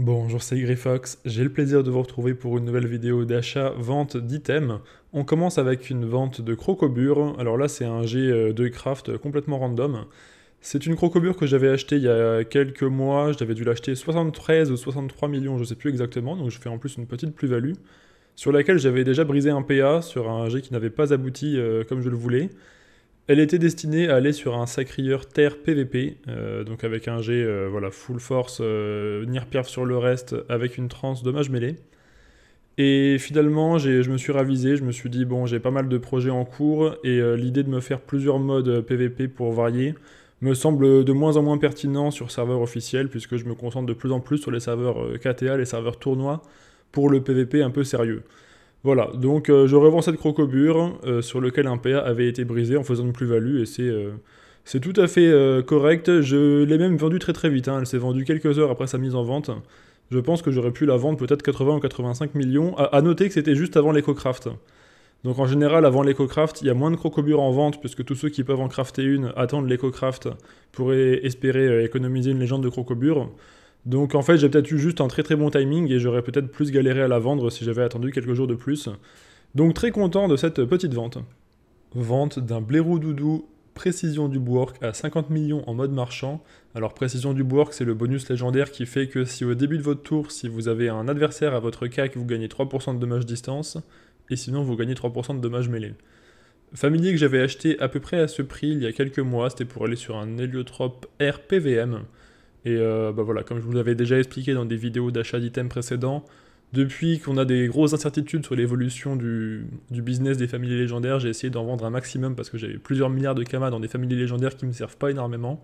Bonjour, c'est Fox. j'ai le plaisir de vous retrouver pour une nouvelle vidéo d'achat, vente d'items. On commence avec une vente de crocobure, alors là c'est un jet euh, de craft complètement random. C'est une crocobure que j'avais achetée il y a quelques mois, j'avais dû l'acheter 73 ou 63 millions, je sais plus exactement, donc je fais en plus une petite plus-value, sur laquelle j'avais déjà brisé un PA sur un jet qui n'avait pas abouti euh, comme je le voulais. Elle était destinée à aller sur un sacrilleur terre PVP, euh, donc avec un G euh, voilà, full force, euh, sur le reste, avec une transe dommage mêlée. Et finalement, je me suis ravisé, je me suis dit, bon, j'ai pas mal de projets en cours, et euh, l'idée de me faire plusieurs modes PVP pour varier me semble de moins en moins pertinent sur serveur officiel, puisque je me concentre de plus en plus sur les serveurs KTA, les serveurs tournois, pour le PVP un peu sérieux. Voilà, donc euh, je revends cette crocobure euh, sur lequel un PA avait été brisé en faisant une plus-value et c'est euh, tout à fait correct. Je l'ai même vendue très très vite, hein. elle s'est vendue quelques heures après sa mise en vente. Je pense que j'aurais pu la vendre peut-être 80 ou 85 millions. À, noter que c'était juste avant l'EcoCraft. Donc en général, avant l'EcoCraft, il y a moins de crocobures en vente puisque tous ceux qui peuvent en crafter une attendent l'EcoCraft pour e-, espérer économiser une légende de crocobure. Donc en fait, j'ai peut-être eu juste un très très bon timing et j'aurais peut-être plus galéré à la vendre si j'avais attendu quelques jours de plus. Donc très content de cette petite vente. Vente d'un blaireau doudou précision du Bourg à 50 millions en mode marchand. Alors précision du Bourg, c'est le bonus légendaire qui fait que si au début de votre tour, si vous avez un adversaire à votre CAC, vous gagnez 3% de dommages distance et sinon vous gagnez 3% de dommages mêlés. Familier que j'avais acheté à peu près à ce prix il y a quelques mois, c'était pour aller sur un héliotrope RPVM. Et euh, bah voilà, comme je vous avais déjà expliqué dans des vidéos d'achat d'items précédents, depuis qu'on a des grosses incertitudes sur l'évolution du, business des familles légendaires, j'ai essayé d'en vendre un maximum parce que j'avais plusieurs milliards de kamas dans des familles légendaires qui ne me servent pas énormément.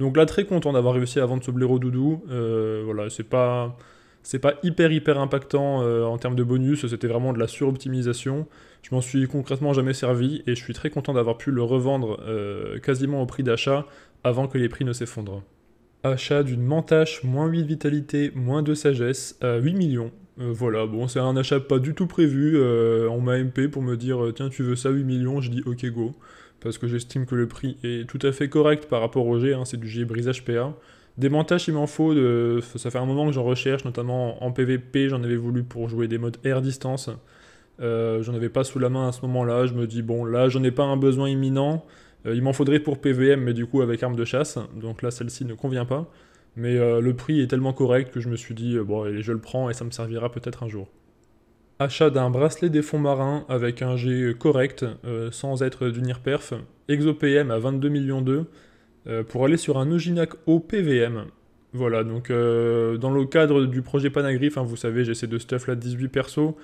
Donc là, très content d'avoir réussi à vendre ce blaireau doudou. Euh, voilà, c'est pas, c'est pas hyper hyper impactant euh, en termes de bonus, c'était vraiment de la suroptimisation. Je m'en suis concrètement jamais servi et je suis très content d'avoir pu le revendre quasiment au prix d'achat avant que les prix ne s'effondrent achat d'une mentache, moins 8 vitalité, moins 2 sagesse, à 8 millions. Euh, voilà, bon, c'est un achat pas du tout prévu. on euh, m'a MP pour me dire euh, tiens, tu veux ça 8 millions Je dis ok, go. Parce que j'estime que le prix est tout à fait correct par rapport au G, hein, c'est du G brisage PA. Des mentaches, il m'en faut, de... ça fait un moment que j'en recherche, notamment en PVP, j'en avais voulu pour jouer des modes air distance. j'en avais pas sous la main à ce moment-là, je me dis bon, là j'en ai pas un besoin imminent. Euh, il m'en faudrait pour PVM, mais du coup avec arme de chasse. Donc là, celle-ci ne convient pas. Mais euh, le prix est tellement correct que je me suis dit, euh, bon, je le prends et ça me servira peut-être un jour. Achat d'un bracelet des fonds marins avec un G correct, sans être d'unir perf pm à 22 millions 2, pour aller sur un oginac au PVM. Voilà, donc dans le cadre du projet Panagriff, vous savez, j'ai de stuff là, 18 persos.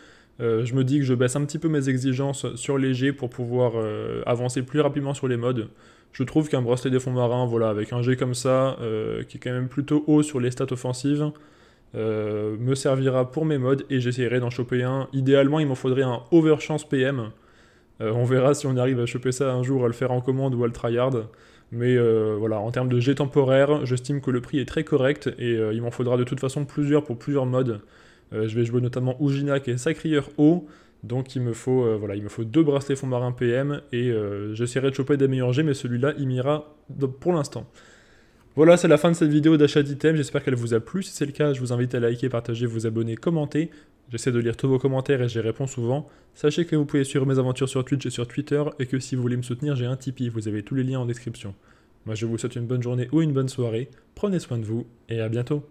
Euh, je me dis que je baisse un petit peu mes exigences sur les G pour pouvoir euh, avancer plus rapidement sur les modes. Je trouve qu'un bracelet des fonds marins, voilà, avec un G comme ça, euh, qui est quand même plutôt haut sur les stats offensives, me servira pour mes modes et j'essaierai d'en choper un. Idéalement, il m'en faudrait un overchance PM. on verra si on arrive à choper ça un jour, à le faire en commande ou à le tryhard. Mais voilà, en termes de jet temporaire, j'estime que le prix est très correct et il m'en faudra de toute façon plusieurs pour plusieurs modes. Euh, je vais jouer notamment Uginak et Sacrieur haut. Donc il me faut euh, voilà, il me faut deux bracelets fonds marins PM et je euh, j'essaierai de choper des meilleurs mais celui-là il m'ira pour l'instant. Voilà, c'est la fin de cette vidéo d'achat d'items. J'espère qu'elle vous a plu. Si c'est le cas, je vous invite à liker, partager, vous abonner, commenter. J'essaie de lire tous vos commentaires et j'y réponds souvent. Sachez que vous pouvez suivre mes aventures sur Twitch et sur Twitter et que si vous voulez me soutenir, j'ai un Tipeee. Vous avez tous les liens en description. Moi, je vous souhaite une bonne journée ou une bonne soirée. Prenez soin de vous et à bientôt.